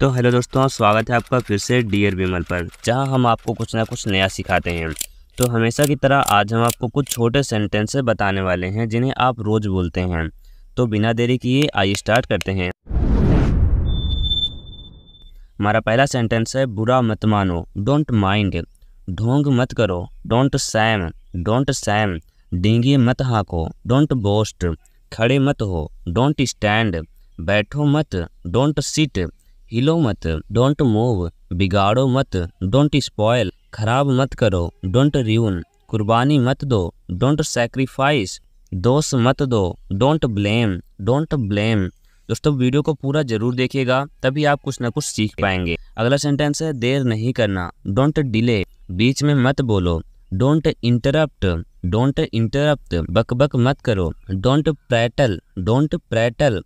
तो हेलो दोस्तों स्वागत है आपका फिर से डियर विमल पर जहां हम आपको कुछ ना कुछ नया सिखाते हैं तो हमेशा की तरह आज हम आपको कुछ छोटे सेंटेंसेस बताने वाले हैं जिन्हें आप रोज़ बोलते हैं तो बिना देरी किए आइए स्टार्ट करते हैं हमारा पहला सेंटेंस है बुरा मत मानो डोंट माइंड ढोंग मत करो डोंट सैम डोंट सैम डेंगे मत हाँको डोंट बोस्ट खड़े मत हो डोंट स्टैंड बैठो मत डोंट सिट हिलो मत डोंट मूव बिगाड़ो मत डोंट स्पॉयल खराब मत करो डोंट रियून कुर्बानी मत दो डोंट सेक्रीफाइस दोष मत दो डोंट ब्लेम डोंट ब्लेम दोस्तों वीडियो को पूरा जरूर देखिएगा तभी आप कुछ ना कुछ सीख पाएंगे अगला सेंटेंस है देर नहीं करना डोंट डिले बीच में मत बोलो डोंट इंटरप्ट डोंट इंटरप्ट बक बक मत करो डोंट प्रैटल डोंट प्रैटल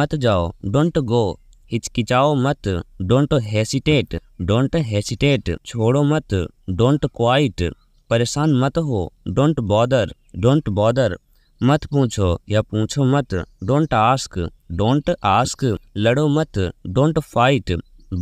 मत जाओ डोंट गो हिचकिचाओ मत डोंट हेसिटेट डोंट हेसिटेट छोड़ो मत डोंट क्वाइट परेशान मत हो डोंट बॉदर डोंट बॉदर मत पूछो या पूछो मत डोंट आस्क डोंट आस्क लड़ो मत डोंट फाइट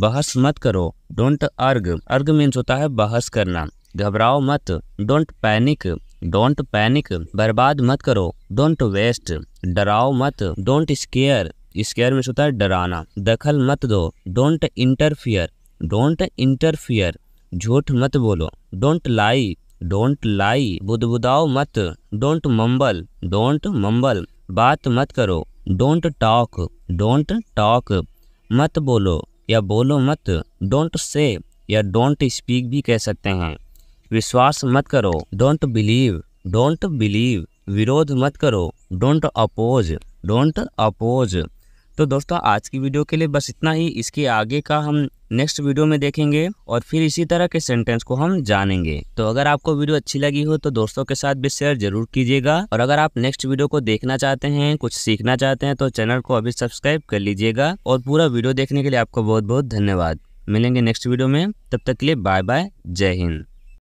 बहस मत करो डोंट अर्ग अर्ग मीन्स होता है बहस करना घबराओ मत डोंट पैनिक डोंट पैनिक बर्बाद मत करो डोंट वेस्ट डराओ मत डोंट स्केयर स्केयर में होता है डराना दखल मत दो डोंट इंटरफियर डोंट इंटरफियर झूठ मत बोलो डोंट लाई डोंट लाई बुदबुदाओ मत डोंट मम्बल डोंट मम्बल बात मत करो डोंट टॉक डोंट टॉक मत बोलो या बोलो मत डोंट से या डोंट स्पीक भी कह सकते हैं विश्वास मत करो डोंट बिलीव डोंट बिलीव विरोध मत करो डोंट अपोज डोंट अपोज तो दोस्तों आज की वीडियो के लिए बस इतना ही इसके आगे का हम नेक्स्ट वीडियो में देखेंगे और फिर इसी तरह के सेंटेंस को हम जानेंगे तो अगर आपको वीडियो अच्छी लगी हो तो दोस्तों के साथ भी शेयर जरूर कीजिएगा और अगर आप नेक्स्ट वीडियो को देखना चाहते हैं कुछ सीखना चाहते हैं तो चैनल को अभी सब्सक्राइब कर लीजिएगा और पूरा वीडियो देखने के लिए आपको बहुत बहुत धन्यवाद मिलेंगे नेक्स्ट वीडियो में तब तक के लिए बाय बाय जय हिंद